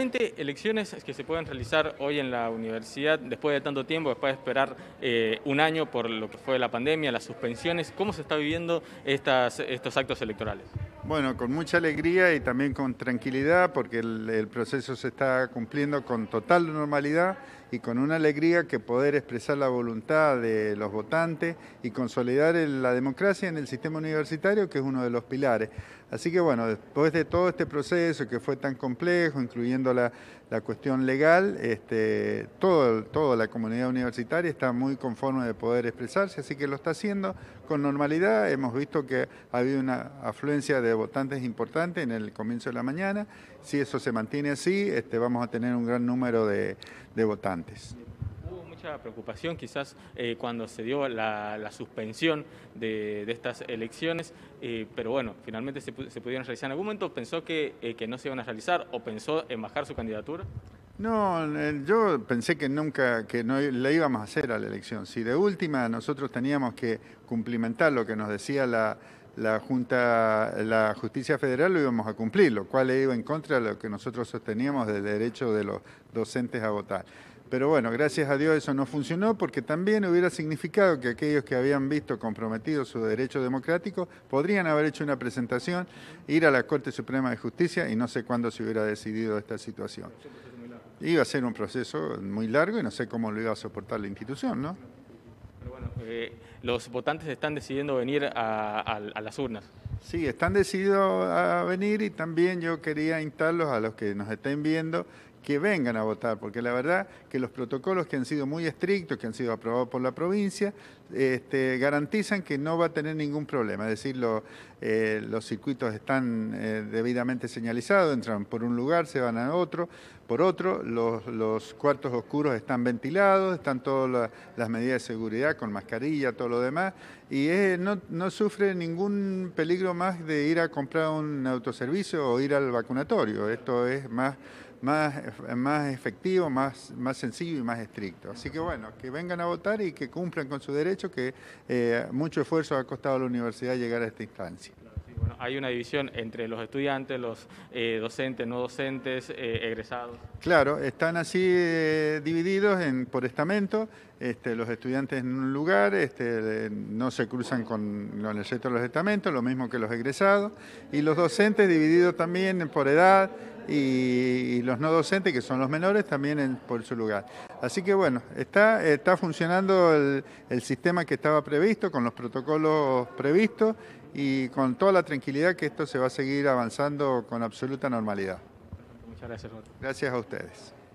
elecciones que se pueden realizar hoy en la universidad después de tanto tiempo, después de esperar eh, un año por lo que fue la pandemia, las suspensiones, ¿cómo se está viviendo estas, estos actos electorales? Bueno, con mucha alegría y también con tranquilidad porque el, el proceso se está cumpliendo con total normalidad y con una alegría que poder expresar la voluntad de los votantes y consolidar la democracia en el sistema universitario, que es uno de los pilares. Así que bueno, después de todo este proceso que fue tan complejo, incluyendo la, cuestión legal, este, todo, toda la comunidad universitaria está muy conforme de poder expresarse, así que lo está haciendo con normalidad. Hemos visto que ha habido una afluencia de votantes importante en el comienzo de la mañana. Si eso se mantiene así, este, vamos a tener un gran número de, de votantes Hubo mucha preocupación quizás eh, cuando se dio la, suspensión de, estas elecciones, eh, pero bueno, finalmente se, pudieron realizar. ¿En algún momento pensó que, eh, que, no se iban a realizar o pensó en bajar su candidatura? No, yo pensé que nunca, que no le íbamos a hacer a la elección. Si de última nosotros teníamos que cumplimentar lo que nos decía la, la Junta, la Justicia Federal lo íbamos a cumplir, lo cual iba en contra de lo que nosotros sosteníamos del derecho de los docentes a votar. Pero bueno, gracias a Dios eso no funcionó porque también hubiera significado que aquellos que habían visto comprometido su derecho democrático podrían haber hecho una presentación, ir a la Corte Suprema de Justicia y no sé cuándo se hubiera decidido esta situación. Iba a ser un proceso muy largo y no sé cómo lo iba a soportar la institución, ¿no? Eh, los votantes están decidiendo venir a, a las urnas. Sí, están decididos a venir y también yo quería instarlos a los que nos estén viendo que vengan a votar, porque la verdad que los protocolos que han sido muy estrictos, que han sido aprobados por la provincia, este, garantizan que no va a tener ningún problema. Es decir, eh, los circuitos están eh, debidamente señalizados, entran por un lugar, se van a otro, por otro, los, cuartos oscuros están ventilados, están todas las medidas de seguridad con mascarilla, todo lo demás, y eh, no, no sufre ningún peligro más de ir a comprar un autoservicio o ir al vacunatorio. Esto es más más, más efectivo, más, más sencillo y más estricto. Así que bueno, que vengan a votar y que cumplan con su derecho, que eh, mucho esfuerzo ha costado a la universidad llegar a esta instancia hay una división entre los estudiantes, los eh, docentes, no docentes, eh, egresados. Claro, están así eh, divididos en, por estamento, este, los estudiantes en un lugar, este, no se cruzan con, los el de los estamentos, lo mismo que los egresados, y los docentes divididos también por edad y, los no docentes, que son los menores, también por su lugar. Así que bueno, está, funcionando el, el, sistema que estaba previsto, con los protocolos previstos y con toda la tranquilidad que esto se va a seguir avanzando con absoluta normalidad. Muchas gracias. Gracias a ustedes.